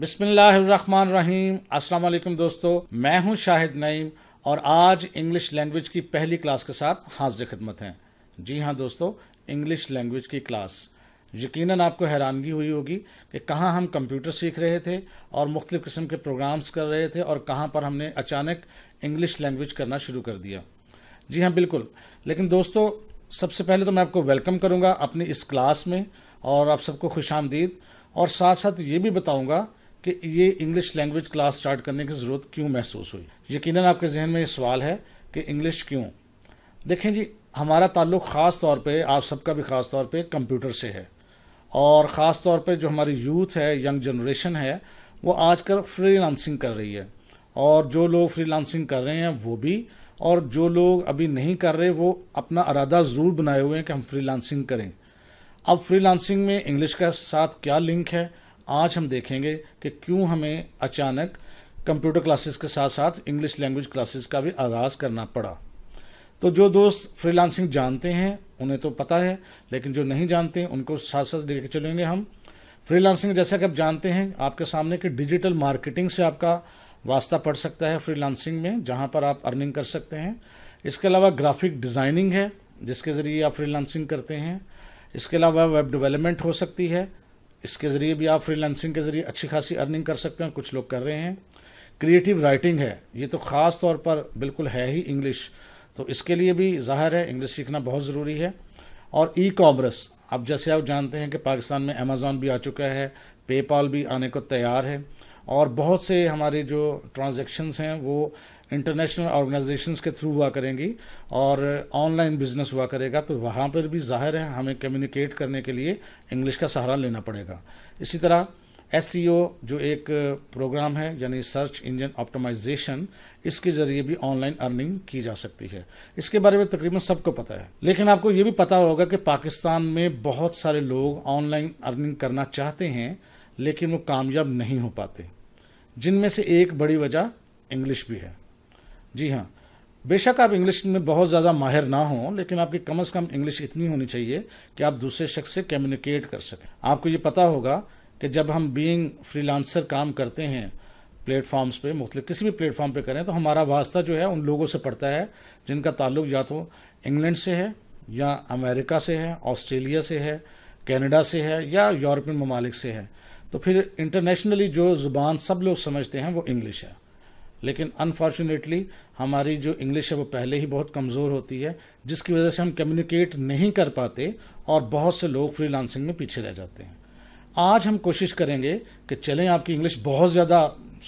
बिस्मिल्लाम अस्सलाम दोस्तों मैं हूं शाहिद नईम और आज इंग्लिश लैंग्वेज की पहली क्लास के साथ हाजिर खिदमत हैं जी हाँ दोस्तों इंग्लिश लैंग्वेज की क्लास यकीनन आपको हैरानगी हुई होगी कि कहाँ हम कंप्यूटर सीख रहे थे और मुख्तु किस्म के प्रोग्राम्स कर रहे थे और कहाँ पर हमने अचानक इंग्लिश लैंग्वेज करना शुरू कर दिया जी हाँ बिल्कुल लेकिन दोस्तों सबसे पहले तो मैं आपको वेलकम करूँगा अपनी इस क्लास में और आप सबको खुश आमदीद और साथ साथ ये भी बताऊँगा कि ये इंग्लिश लैंग्वेज क्लास स्टार्ट करने की ज़रूरत क्यों महसूस हुई यकीन आपके जहन में ये सवाल है कि इंग्लिश क्यों देखें जी हमारा ताल्लुक़ ख़ास तौर पे आप सबका भी ख़ास तौर पे कंप्यूटर से है और ख़ास तौर पे जो हमारी यूथ है यंग जनरेशन है वो आजकल फ्रीलांसिंग कर रही है और जो लोग फ्रीलांसिंग कर रहे हैं वो भी और जो लोग अभी नहीं कर रहे वो अपना अरादा ज़रूर बनाए हुए हैं कि हम फ्रीलांसिंग करें अब फ्रीलांसिंग में इंग्लिश का साथ क्या लिंक है आज हम देखेंगे कि क्यों हमें अचानक कंप्यूटर क्लासेस के साथ साथ इंग्लिश लैंग्वेज क्लासेस का भी आगाज़ करना पड़ा तो जो दोस्त फ्रीलांसिंग जानते हैं उन्हें तो पता है लेकिन जो नहीं जानते उनको साथ साथ लेकर चलेंगे हम फ्रीलांसिंग जैसा कि आप जानते हैं आपके सामने कि डिजिटल मार्केटिंग से आपका वास्ता पड़ सकता है फ्रीलांसिंग में जहाँ पर आप अर्निंग कर सकते हैं इसके अलावा ग्राफिक डिज़ाइनिंग है जिसके ज़रिए आप फ्रीलांसिंग करते हैं इसके अलावा वेब डेवलपमेंट हो सकती है इसके ज़रिए भी आप फ्रीलांसिंग के ज़रिए अच्छी खासी अर्निंग कर सकते हैं कुछ लोग कर रहे हैं क्रिएटिव राइटिंग है ये तो ख़ास तौर पर बिल्कुल है ही इंग्लिश तो इसके लिए भी जाहिर है इंग्लिश सीखना बहुत ज़रूरी है और ई कॉमर्स अब जैसे आप जानते हैं कि पाकिस्तान में अमेज़ॉन भी आ चुका है पेपाल भी आने को तैयार है और बहुत से हमारे जो ट्रांजेक्शन्स हैं वो इंटरनेशनल ऑर्गेनाइजेशंस के थ्रू हुआ करेंगी और ऑनलाइन बिजनेस हुआ करेगा तो वहाँ पर भी जाहिर है हमें कम्युनिकेट करने के लिए इंग्लिश का सहारा लेना पड़ेगा इसी तरह एस e जो एक प्रोग्राम है यानी सर्च इंजन ऑप्टिमाइजेशन इसके ज़रिए भी ऑनलाइन अर्निंग की जा सकती है इसके बारे में तकरीबन सबको पता है लेकिन आपको ये भी पता होगा कि पाकिस्तान में बहुत सारे लोग ऑनलाइन अर्निंग करना चाहते हैं लेकिन वो कामयाब नहीं हो पाते जिनमें से एक बड़ी वजह इंग्लिश भी है जी हाँ बेशक आप इंग्लिश में बहुत ज़्यादा माहिर ना हों लेकिन आपकी कम अज़ कम इंग्लिश इतनी होनी चाहिए कि आप दूसरे शख्स से कम्युनिकेट कर सकें आपको ये पता होगा कि जब हम बीइंग फ्रीलांसर काम करते हैं प्लेटफॉर्म्स पे मुख्तलिफ किसी भी प्लेटफॉर्म पे करें तो हमारा वास्ता जो है उन लोगों से पड़ता है जिनका ताल्लुक या तो इंग्लैंड से है या अमेरिका से है ऑस्ट्रेलिया से है कैनेडा से है या यूरोपियन ममालिक से है तो फिर इंटरनेशनली जो ज़ुबान सब लोग समझते हैं वो इंग्लिश है लेकिन अनफॉर्चुनेटली हमारी जो इंग्लिश है वो पहले ही बहुत कमज़ोर होती है जिसकी वजह से हम कम्युनिकेट नहीं कर पाते और बहुत से लोग फ्रीलांसिंग में पीछे रह जाते हैं आज हम कोशिश करेंगे कि चलें आपकी इंग्लिश बहुत ज़्यादा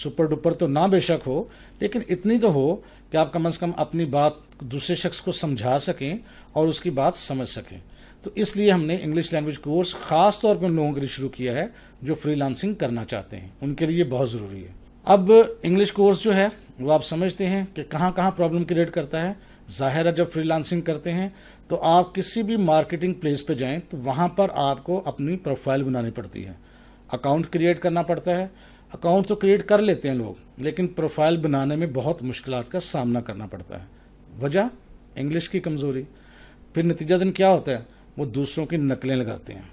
सुपर डुपर तो ना बेशक हो लेकिन इतनी तो हो कि आप कम अज़ कम अपनी बात दूसरे शख्स को समझा सकें और उसकी बात समझ सकें तो इसलिए हमने इंग्लिश लैंग्वेज कोर्स ख़ास तौर पर उन लोगों के लिए शुरू किया है जो फ्री करना चाहते हैं उनके लिए बहुत ज़रूरी है अब इंग्लिश कोर्स जो है वो आप समझते हैं कि कहाँ कहाँ प्रॉब्लम क्रिएट करता है ज़ाहिर है जब फ्रीलांसिंग करते हैं तो आप किसी भी मार्केटिंग प्लेस पे जाएं तो वहाँ पर आपको अपनी प्रोफाइल बनानी पड़ती है अकाउंट क्रिएट करना पड़ता है अकाउंट तो क्रिएट कर लेते हैं लोग लेकिन प्रोफाइल बनाने में बहुत मुश्किल का सामना करना पड़ता है वजह इंग्लिश की कमज़ोरी फिर नतीजा दिन क्या होता है वो दूसरों की नकलें लगाते हैं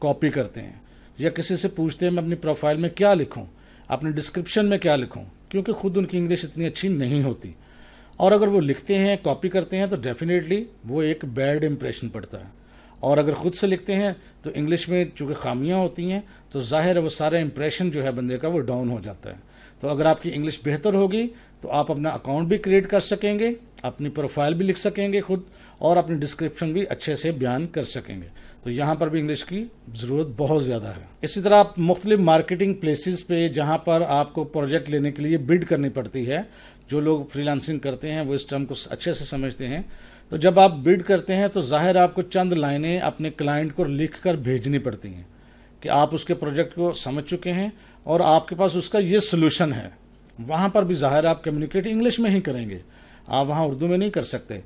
कॉपी करते हैं या किसी से पूछते हैं मैं अपनी प्रोफाइल में क्या लिखूँ अपने डिस्क्रिप्शन में क्या लिखूँ क्योंकि खुद उनकी इंग्लिश इतनी अच्छी नहीं होती और अगर वो लिखते हैं कॉपी करते हैं तो डेफिनेटली वो एक बैड इम्प्रेशन पड़ता है और अगर ख़ुद से लिखते हैं तो इंग्लिश में चूँकि खामियाँ होती हैं तो ज़ाहिर है वो सारा इम्प्रेशन जो है बंदे का वो डाउन हो जाता है तो अगर आपकी इंग्लिश बेहतर होगी तो आप अपना अकाउंट भी क्रिएट कर सकेंगे अपनी प्रोफाइल भी लिख सकेंगे खुद और अपनी डिस्क्रिप्शन भी अच्छे से बयान कर सकेंगे तो यहाँ पर भी इंग्लिश की ज़रूरत बहुत ज़्यादा है इसी तरह आप मुख्तलिफ मार्केटिंग प्लेसेस पे जहाँ पर आपको प्रोजेक्ट लेने के लिए बिड करनी पड़ती है जो लोग फ्रीलांसिंग करते हैं वो इस टर्म को अच्छे से समझते हैं तो जब आप बिड करते हैं तो ज़ाहिर आपको चंद लाइनें अपने क्लाइंट को लिख कर भेजनी पड़ती हैं कि आप उसके प्रोजेक्ट को समझ चुके हैं और आपके पास उसका ये सोल्यूशन है वहाँ पर भी ज़ाहिर आप कम्युनिकेट इंग्लिश में ही करेंगे आप वहाँ उर्दू में नहीं कर सकते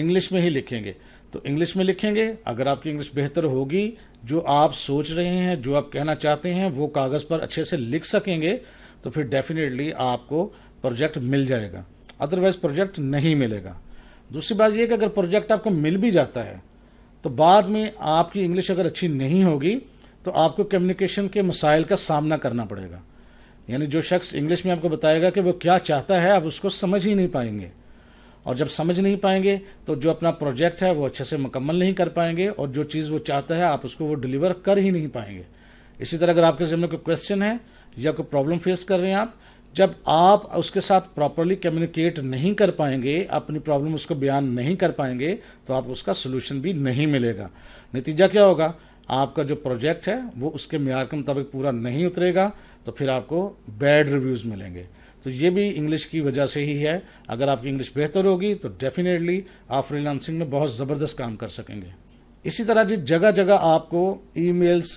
इंग्लिश में ही लिखेंगे तो इंग्लिश में लिखेंगे अगर आपकी इंग्लिश बेहतर होगी जो आप सोच रहे हैं जो आप कहना चाहते हैं वो कागज़ पर अच्छे से लिख सकेंगे तो फिर डेफिनेटली आपको प्रोजेक्ट मिल जाएगा अदरवाइज़ प्रोजेक्ट नहीं मिलेगा दूसरी बात यह कि अगर प्रोजेक्ट आपको मिल भी जाता है तो बाद में आपकी इंग्लिश अगर अच्छी नहीं होगी तो आपको कम्युनिकेशन के मसाइल का सामना करना पड़ेगा यानी जो शख्स इंग्लिश में आपको बताएगा कि वो क्या चाहता है आप उसको समझ ही नहीं पाएंगे और जब समझ नहीं पाएंगे तो जो अपना प्रोजेक्ट है वो अच्छे से मुकम्मल नहीं कर पाएंगे और जो चीज़ वो चाहता है आप उसको वो डिलीवर कर ही नहीं पाएंगे इसी तरह अगर आपके जिम्मे कोई क्वेश्चन है या कोई प्रॉब्लम फेस कर रहे हैं आप जब आप उसके साथ प्रॉपरली कम्युनिकेट नहीं कर पाएंगे अपनी प्रॉब्लम उसको बयान नहीं कर पाएंगे तो आपको उसका सोल्यूशन भी नहीं मिलेगा नतीजा क्या होगा आपका जो प्रोजेक्ट है वो उसके मैार के मुताबिक पूरा नहीं उतरेगा तो फिर आपको बैड रिव्यूज़ मिलेंगे तो ये भी इंग्लिश की वजह से ही है अगर आपकी इंग्लिश बेहतर होगी तो डेफिनेटली आप फ्रीलांसिंग में बहुत ज़बरदस्त काम कर सकेंगे इसी तरह जी जगह जगह आपको ईमेल्स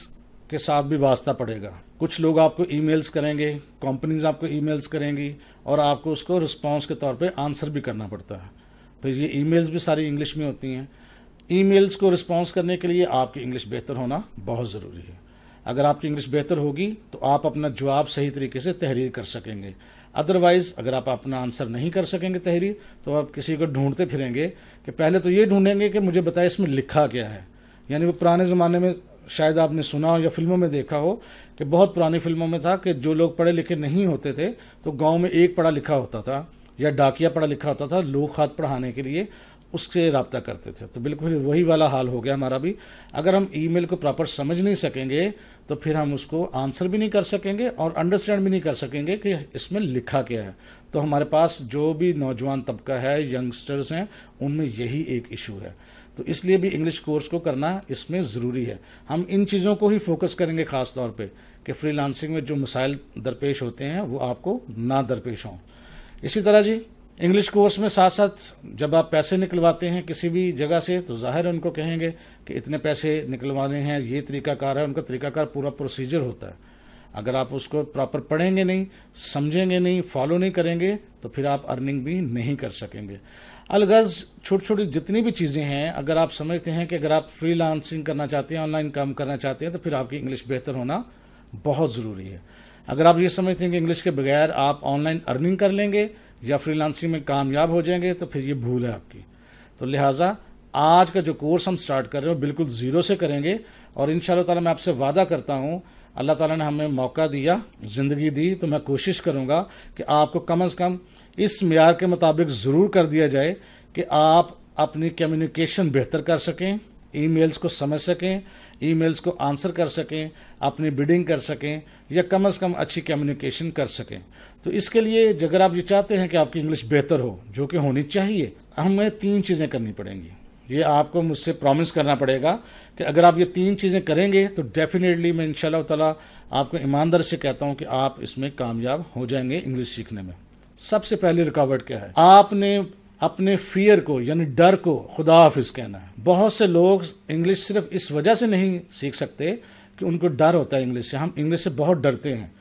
के साथ भी वास्ता पड़ेगा कुछ लोग आपको ईमेल्स करेंगे कंपनीज आपको ईमेल्स करेंगी और आपको उसको रिस्पॉन्स के तौर पे आंसर भी करना पड़ता है फिर तो ये ईमेल्स भी सारी इंग्लिश में होती हैं ईमेल्स को रिस्पॉन्स करने के लिए आपकी इंग्लिश बेहतर होना बहुत ज़रूरी है अगर आपकी इंग्लिश बेहतर होगी तो आप अपना जवाब सही तरीके से तहरीर कर सकेंगे अदरवाइज़ अगर आप अपना आंसर नहीं कर सकेंगे तहरीर तो आप किसी को ढूंढते फिरेंगे कि पहले तो ये ढूंढेंगे कि मुझे बताएं इसमें लिखा क्या है यानी वो पुराने ज़माने में शायद आपने सुना हो या फिल्मों में देखा हो कि बहुत पुरानी फिल्मों में था कि जो लोग पढ़े लिखे नहीं होते थे तो गाँव में एक पढ़ा लिखा होता था या डाकिया पढ़ा लिखा होता था लोग खाद पढ़ाने के लिए उससे रबता करते थे तो बिल्कुल वही वाला हाल हो गया हमारा भी अगर हम ईमेल को प्रॉपर समझ नहीं सकेंगे तो फिर हम उसको आंसर भी नहीं कर सकेंगे और अंडरस्टैंड भी नहीं कर सकेंगे कि इसमें लिखा क्या है तो हमारे पास जो भी नौजवान तबका है यंगस्टर्स हैं उनमें यही एक इशू है तो इसलिए भी इंग्लिश कोर्स को करना इसमें ज़रूरी है हम इन चीज़ों को ही फोकस करेंगे ख़ास तौर पे कि फ्रीलांसिंग में जो मसाइल दरपेश होते हैं वो आपको ना दरपेश हों इसी तरह जी इंग्लिश कोर्स में साथ साथ जब आप पैसे निकलवाते हैं किसी भी जगह से तो जाहिर है उनको कहेंगे कि इतने पैसे निकलवाने हैं ये तरीकाकार है उनका तरीकाकार पूरा प्रोसीजर होता है अगर आप उसको प्रॉपर पढ़ेंगे नहीं समझेंगे नहीं फॉलो नहीं करेंगे तो फिर आप अर्निंग भी नहीं कर सकेंगे अलगज छोटी छोटी जितनी भी चीज़ें हैं अगर आप समझते हैं कि अगर आप फ्री करना चाहते हैं ऑनलाइन काम करना चाहते हैं तो फिर आपकी इंग्लिश बेहतर होना बहुत ज़रूरी है अगर आप ये समझते हैं कि इंग्लिश के बगैर आप ऑनलाइन अर्निंग कर लेंगे या फ्रीलांसिंग में कामयाब हो जाएंगे तो फिर ये भूल है आपकी तो लिहाजा आज का जो कोर्स हम स्टार्ट कर रहे हैं बिल्कुल ज़ीरो से करेंगे और इन ताला मैं आपसे वादा करता हूँ अल्लाह ताला ने हमें मौका दिया ज़िंदगी दी तो मैं कोशिश करूँगा कि आपको कम अज़ कम इस मैार के मुताबिक ज़रूर कर दिया जाए कि आप अपनी कम्युनिकेशन बेहतर कर सकें ईमेल्स को समझ सकें ईमेल्स को आंसर कर सकें अपनी बिडिंग कर सकें या कम से कम अच्छी कम्युनिकेशन कर सकें तो इसके लिए अगर आप ये चाहते हैं कि आपकी इंग्लिश बेहतर हो जो कि होनी चाहिए हमें तीन चीज़ें करनी पड़ेंगी ये आपको मुझसे प्रॉमिस करना पड़ेगा कि अगर आप ये तीन चीज़ें करेंगे तो डेफिनेटली मैं इन ताला आपको ईमानदार से कहता हूँ कि आप इसमें कामयाब हो जाएंगे इंग्लिश सीखने में सबसे पहली रुकावट क्या है आपने अपने फियर को यानी डर को खुदा हाफिज़ कहना है बहुत से लोग इंग्लिश सिर्फ इस वजह से नहीं सीख सकते कि उनको डर होता है इंग्लिश से हम इंग्लिश से बहुत डरते हैं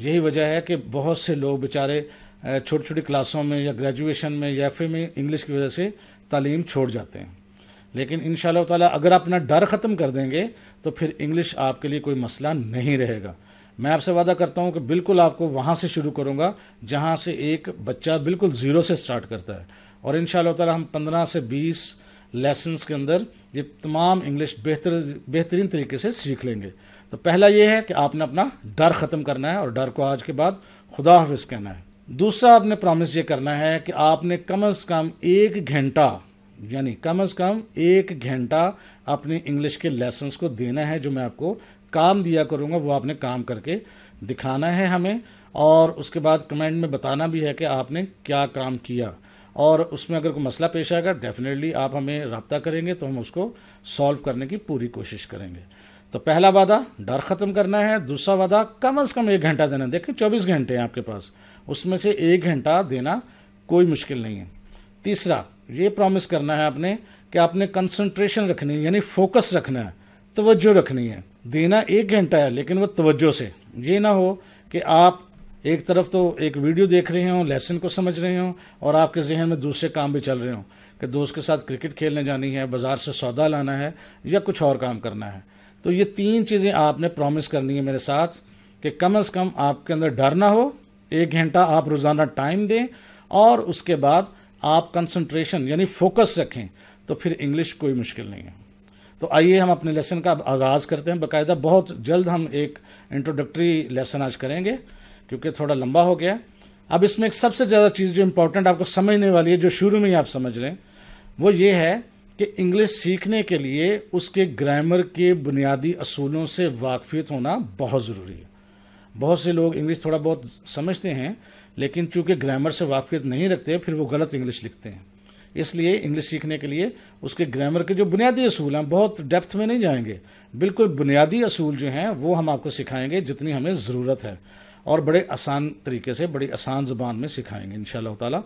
यही वजह है कि बहुत से लोग बेचारे छोटी छोटी क्लासों में या ग्रेजुएशन में या फिर में इंग्लिश की वजह से तालीम छोड़ जाते हैं लेकिन इन ताला अगर अपना डर ख़त्म कर देंगे तो फिर इंग्लिश आपके लिए कोई मसला नहीं रहेगा मैं आपसे वादा करता हूँ कि बिल्कुल आपको वहाँ से शुरू करूँगा जहाँ से एक बच्चा बिल्कुल ज़ीरो से स्टार्ट करता है और इन ताला हम पंद्रह से बीस लेसन्स के अंदर ये तमाम इंग्लिश बेहतर बेहतरीन तरीके से सीख लेंगे तो पहला ये है कि आपने अपना डर ख़त्म करना है और डर को आज के बाद खुदा हाफिज़ कहना है दूसरा आपने प्रॉमिस ये करना है कि आपने कम अज़ कम एक घंटा यानी कम अज़ कम एक घंटा अपने इंग्लिश के लेसन्स को देना है जो मैं आपको काम दिया करूँगा वो आपने काम करके दिखाना है हमें और उसके बाद कमेंट में बताना भी है कि आपने क्या काम किया और उसमें अगर कोई मसला पेश आएगा डेफिनेटली आप हमें रबता करेंगे तो हम उसको सॉल्व करने की पूरी कोशिश करेंगे तो पहला वादा डर ख़त्म करना है दूसरा वादा कम अज़ कम एक घंटा देना देखिए चौबीस घंटे हैं आपके पास उसमें से एक घंटा देना कोई मुश्किल नहीं है तीसरा ये प्रॉमिस करना है आपने कि आपने कंसंट्रेशन रखनी है यानी फोकस रखना है तवज्जो रखनी है देना एक घंटा है लेकिन वह तवज्जो से ये ना हो कि आप एक तरफ तो एक वीडियो देख रहे हों लेसन को समझ रहे हों और आपके जहन में दूसरे काम भी चल रहे हों कि दोस्त के साथ क्रिकेट खेलने जानी है बाज़ार से सौदा लाना है या कुछ और काम करना है तो ये तीन चीज़ें आपने प्रॉमिस करनी है मेरे साथ कि कम अज़ कम आपके अंदर डर ना हो एक घंटा आप रोज़ाना टाइम दें और उसके बाद आप कंसंट्रेशन यानी फोकस रखें तो फिर इंग्लिश कोई मुश्किल नहीं है तो आइए हम अपने लेसन का आगाज़ करते हैं बाकायदा बहुत जल्द हम एक इंट्रोडक्टरी लेसन आज करेंगे क्योंकि थोड़ा लंबा हो गया अब इसमें एक सबसे ज़्यादा चीज़ जो इम्पोर्टेंट आपको समझने वाली है जो शुरू में ही आप समझ रहे हैं वो ये है कि इंग्लिश सीखने के लिए उसके ग्रामर के बुनियादी असूलों से वाकफियत होना बहुत ज़रूरी है बहुत से लोग इंग्लिश थोड़ा बहुत समझते हैं लेकिन चूंकि ग्रामर से वाकफियत नहीं रखते फिर वो गलत इंग्लिश लिखते हैं इसलिए इंग्लिश सीखने के लिए उसके ग्रामर के जो बुनियादी असूल हैं बहुत डेप्थ में नहीं जाएंगे बिल्कुल बुनियादी असूल जो हैं वो हम आपको सिखाएंगे जितनी हमें ज़रूरत है और बड़े आसान तरीके से बड़ी आसान ज़बान में सिखाएंगे इन ताला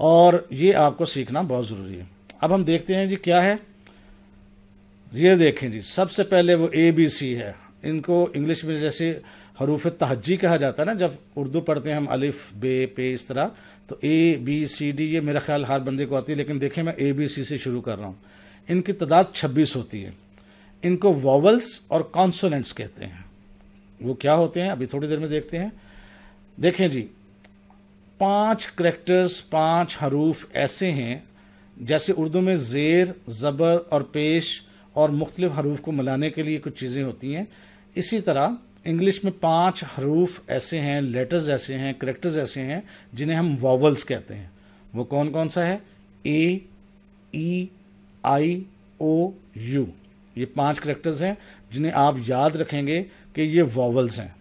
और ये आपको सीखना बहुत ज़रूरी है अब हम देखते हैं जी क्या है ये देखें जी सबसे पहले वो ए बी सी है इनको इंग्लिश में जैसे हरूफ तहजी कहा जाता है ना जब उर्दू पढ़ते हैं हम अलिफ बे पे इस तरह तो ए बी सी डी ये मेरा ख्याल हर बंदे को आती है लेकिन देखें मैं ए बी सी से शुरू कर रहा हूँ इनकी तादाद छब्बीस होती है इनको वॉवल्स और कॉन्सोनेंट्स कहते हैं वो क्या होते हैं अभी थोड़ी देर में देखते हैं देखें जी पांच करेक्टर्स पांच हरूफ ऐसे हैं जैसे उर्दू में ज़ेर ज़बर और पेश और मुख्तलिफ हरूफ को मिलाने के लिए कुछ चीज़ें होती हैं इसी तरह इंग्लिश में पांच हरूफ ऐसे हैं लेटर्स ऐसे हैं करेक्टर्स ऐसे हैं जिन्हें हम वॉवल्स कहते हैं वो कौन कौन सा है ए ई आई ओ यू ये पांच करेक्टर्स हैं जिन्हें आप याद रखेंगे कि ये वॉवल्स हैं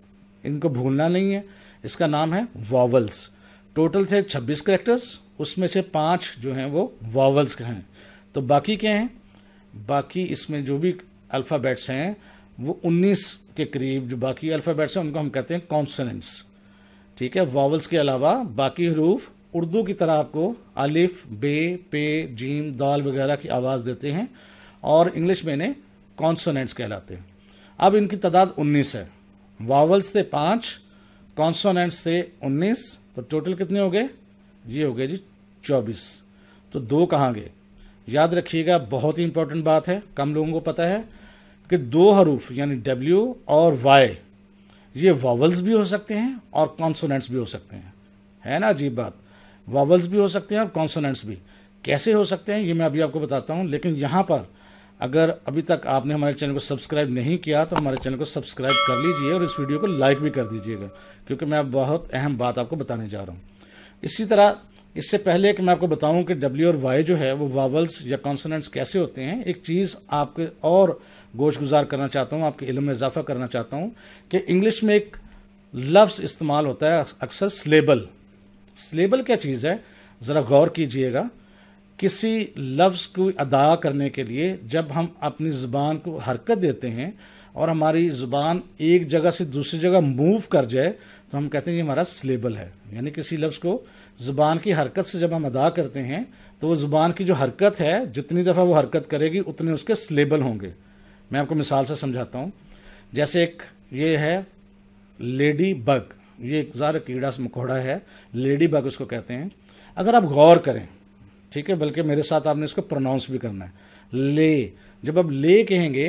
इनको भूलना नहीं है इसका नाम है वॉवल्स टोटल थे 26 करेक्टर्स उसमें से पाँच जो हैं वो वॉवल्स के हैं तो बाकी क्या हैं बाकी इसमें जो भी अल्फ़ाबेट्स हैं वो 19 के करीब जो बाकी अल्फ़ाबेट्स हैं उनको हम कहते हैं कॉन्सनेंट्स ठीक है वॉवल्स के अलावा बाकी हरूफ उर्दू की तरह आपको अलिफ बे पे जीम दाल वगैरह की आवाज़ देते हैं और इंग्लिश में इन्हें कॉन्सोनेंट्स कहलाते हैं अब इनकी तादाद 19 है वावल्स थे पांच कॉन्सोनेंट्स थे 19 तो टोटल कितने हो गए ये हो गए जी 24 तो दो कहाँ गए याद रखिएगा बहुत ही इंपॉर्टेंट बात है कम लोगों को पता है कि दो हरूफ यानी डब्ल्यू और वाई ये वावल्स भी हो सकते हैं और कॉन्सोनेंट्स भी हो सकते हैं है ना अजीब बात वावल्स भी हो सकते हैं और कॉन्सोनेंट्स भी कैसे हो सकते हैं ये मैं अभी आपको बताता हूँ लेकिन यहाँ पर अगर अभी तक आपने हमारे चैनल को सब्सक्राइब नहीं किया तो हमारे चैनल को सब्सक्राइब कर लीजिए और इस वीडियो को लाइक भी कर दीजिएगा क्योंकि मैं बहुत अहम बात आपको बताने जा रहा हूँ इसी तरह इससे पहले कि मैं आपको बताऊं कि डब्ल्यू और वाई जो है वो वावल्स या कॉन्सोनेंट्स कैसे होते हैं एक चीज़ आपके और गोश गुजार करना चाहता हूँ आपके इलम में इजाफा करना चाहता हूँ कि इंग्लिश में एक लफ्ज़ इस्तेमाल होता है अक्सर स्लेबल स्लेबल क्या चीज़ है ज़रा गौर कीजिएगा किसी लफ्ज़ को अदा करने के लिए जब हम अपनी ज़ुबान को हरकत देते हैं और हमारी ज़ुबान एक जगह से दूसरी जगह मूव कर जाए तो हम कहते हैं ये हमारा स्लेबल है यानी किसी लफ्ज़ को ज़ुबान की हरकत से जब हम अदा करते हैं तो वो ज़ुबान की जो हरकत है जितनी दफ़ा वो हरकत करेगी उतने उसके स्लेबल होंगे मैं आपको मिसाल से समझाता हूँ जैसे एक ये है लेडी बग ये एक ज़्यादा कीड़ा मकोड़ा है लेडी बग उसको कहते हैं अगर आप गौर करें ठीक है बल्कि मेरे साथ आपने इसको प्रोनाउंस भी करना है ले जब आप ले कहेंगे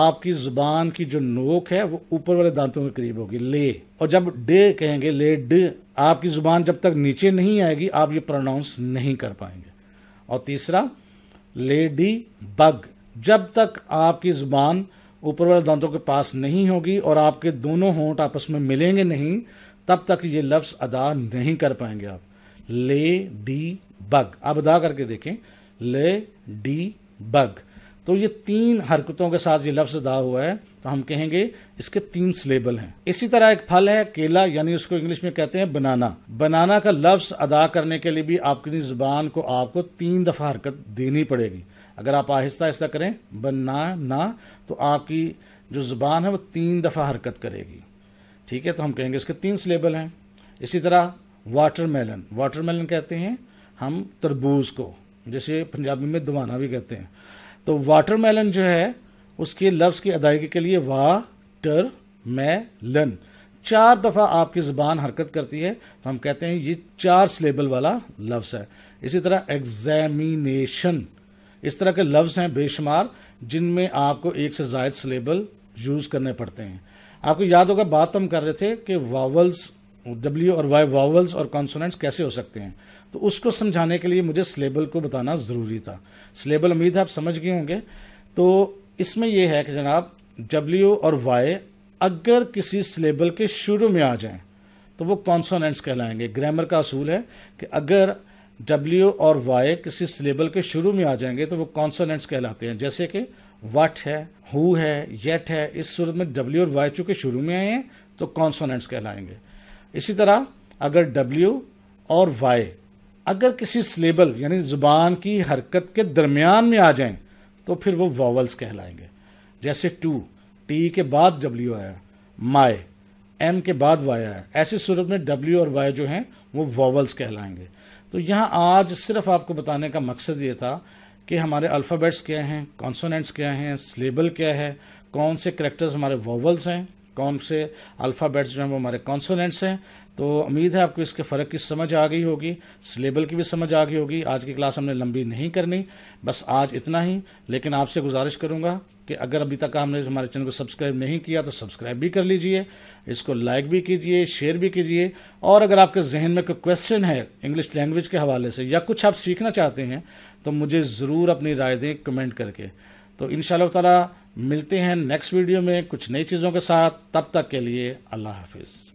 आपकी ज़ुबान की जो नोक है वो ऊपर वाले दांतों के करीब होगी ले और जब डे कहेंगे ले ड आपकी ज़ुबान जब तक नीचे नहीं आएगी आप ये प्रोनाउंस नहीं कर पाएंगे और तीसरा लेडी बग जब तक आपकी ज़ुबान ऊपर वाले दांतों के पास नहीं होगी और आपके दोनों होंठ आपस में मिलेंगे नहीं तब तक ये लफ्ज़ अदा नहीं कर पाएंगे आप ले डी बग आप अदा करके देखें ले डी बग तो ये तीन हरकतों के साथ ये लफ्ज अदा हुआ है तो हम कहेंगे इसके तीन स्लेबल हैं इसी तरह एक फल है केला यानी उसको इंग्लिश में कहते हैं बनाना बनाना का लफ्ज अदा करने के लिए भी आपकी जुबान को आपको तीन दफा हरकत देनी पड़ेगी अगर आप आहिस्ता आहिस्ता करें बनना ना तो आपकी जो जुबान है वो तीन दफा हरकत करेगी ठीक है तो हम कहेंगे इसके तीन स्लेबल हैं इसी तरह वाटरमेलन वाटरमेलन कहते हैं हम तरबूज को जैसे पंजाबी में दवाना भी कहते हैं तो वाटरमेलन जो है उसके लफ्ज़ की अदायगी के लिए टर मै लन चार दफ़ा आपकी ज़बान हरकत करती है तो हम कहते हैं ये चार सिलेबल वाला लफ्ज़ है इसी तरह एग्जामिनेशन इस तरह के लफ्ज़ हैं बेशुमार जिनमें आपको एक से जायद सिलेबल यूज़ करने पड़ते हैं आपको याद होगा बात हम कर रहे थे कि वावल्स डब्ल्यू और वाई वावल्स और कॉन्सोनेंट्स कैसे हो सकते हैं तो उसको समझाने के लिए मुझे स्लेबल को बताना ज़रूरी था स्लेबल उम्मीद है आप समझ गए होंगे तो इसमें यह है कि जनाब डब्ल्यू और वाई अगर किसी स्लेबल के शुरू में आ जाएं तो वो कॉन्सोनेंट्स कहलाएंगे ग्रामर का असूल है कि अगर डब्ल्यू और वाई किसी सिलेबल के शुरू में आ जाएंगे तो वो कॉन्सोनेंट्स कहलाते हैं जैसे कि वट है हु है येट है इस सूरत में डब्ल्यू और वाई चूँकि शुरू में आए हैं तो कॉन्सोनेंट्स कहलाएंगे इसी तरह अगर W और Y अगर किसी स्लेबल यानी ज़ुबान की हरकत के दरमियान में आ जाएं तो फिर वो वॉवल्स कहलाएंगे जैसे टू टी के बाद डब्ल्यू आया माए एम के बाद वाई आया ऐसी सूरत में डब्ल्यू और वाई जो हैं वो वॉवल्स कहलाएंगे तो यहाँ आज सिर्फ आपको बताने का मकसद ये था कि हमारे अल्फ़ाबेट्स क्या हैं कॉन्सोनेंट्स क्या हैं स्लेबल क्या है कौन से करेक्टर्स हमारे वॉवल्स हैं कौन से अल्फ़ाबेट्स जो हैं वो हमारे कॉन्सोनेंट्स हैं तो उम्मीद है आपको इसके फ़र्क की समझ आ गई होगी सिलेबल की भी समझ आ गई होगी आज की क्लास हमने लंबी नहीं करनी बस आज इतना ही लेकिन आपसे गुजारिश करूँगा कि अगर अभी तक हमने हमारे चैनल को सब्सक्राइब नहीं किया तो सब्सक्राइब भी कर लीजिए इसको लाइक भी कीजिए शेयर भी कीजिए और अगर आपके जहन में कोई क्वेश्चन है इंग्लिश लैंग्वेज के हवाले से या कुछ आप सीखना चाहते हैं तो मुझे ज़रूर अपनी राय दें कमेंट करके तो इन ताला मिलते हैं नेक्स्ट वीडियो में कुछ नई चीज़ों के साथ तब तक के लिए अल्लाह हाफिज़